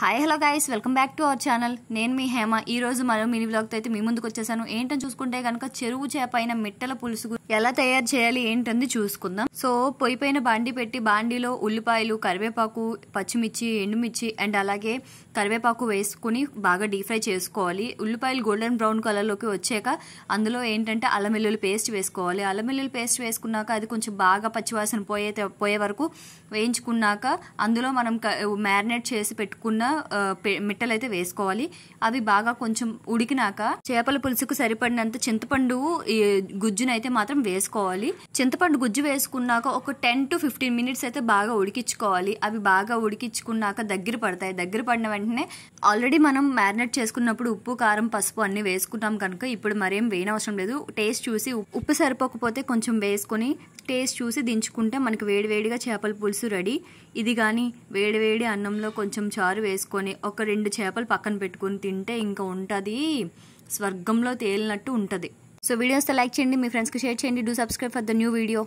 hi hello guys welcome back to our channel నేను మీ హేమ ఈ రోజు మరో మినీ బ్లాగ్ అయితే మీ ముందుకు వచ్చేసాను ఏంటని చూసుకుంటే కనుక చెరువు చేప అయిన మిట్టల పులుసు ఎలా తయారు చేయాలి ఏంటంది చూసుకుందాం సో పొయ్యి పైన బాండి పెట్టి బాండిలో ఉల్లిపాయలు కరివేపాకు పచ్చిమిర్చి ఎండుమిర్చి అండ్ అలాగే కరివేపాకు వేసుకుని బాగా డీప్ ఫ్రై చేసుకోవాలి ఉల్లిపాయలు గోల్డెన్ బ్రౌన్ కలర్లోకి వచ్చాక అందులో ఏంటంటే అల్లం పేస్ట్ వేసుకోవాలి అల్లం పేస్ట్ వేసుకున్నాక అది కొంచెం బాగా పచ్చివాసన పోయే పోయే వరకు వేయించుకున్నాక అందులో మనం మ్యారినేట్ చేసి పెట్టుకున్న మిట్టలు అయితే వేసుకోవాలి అవి బాగా కొంచెం ఉడికినాక చేపల పులుసుకు సరిపడినంత చింతపండు గుజ్జునైతే మాత్రం వేసుకోవాలి చింతపండు గుజ్జు వేసుకున్నాక ఒక టెన్ టు ఫిఫ్టీన్ మినిట్స్ అయితే బాగా ఉడికించుకోవాలి అవి బాగా ఉడికించుకున్నాక దగ్గర పడతాయి దగ్గర పడిన వెంటనే ఆల్రెడీ మనం మ్యారినేట్ చేసుకున్నప్పుడు ఉప్పు కారం పసుపు అన్ని వేసుకున్నాం కనుక ఇప్పుడు మరేం వేయనవసరం లేదు టేస్ట్ చూసి ఉప్పు సరిపోకపోతే కొంచెం వేసుకొని టేస్ట్ చూసి దించుకుంటే మనకి వేడివేడిగా చేపల పులుసు రెడీ ఇది కానీ వేడివేడి అన్నంలో కొంచెం చారు వేసుకుంటే వేసుకొని ఒక రెండు చేపలు పక్కన పెట్టుకొని తింటే ఇంకా ఉంటుంది స్వర్గంలో తేలినట్టు ఉంటుంది సో వీడియోస్తో లైక్ చేయండి మీ ఫ్రెండ్స్కి షేర్ చేయండి do subscribe for the new video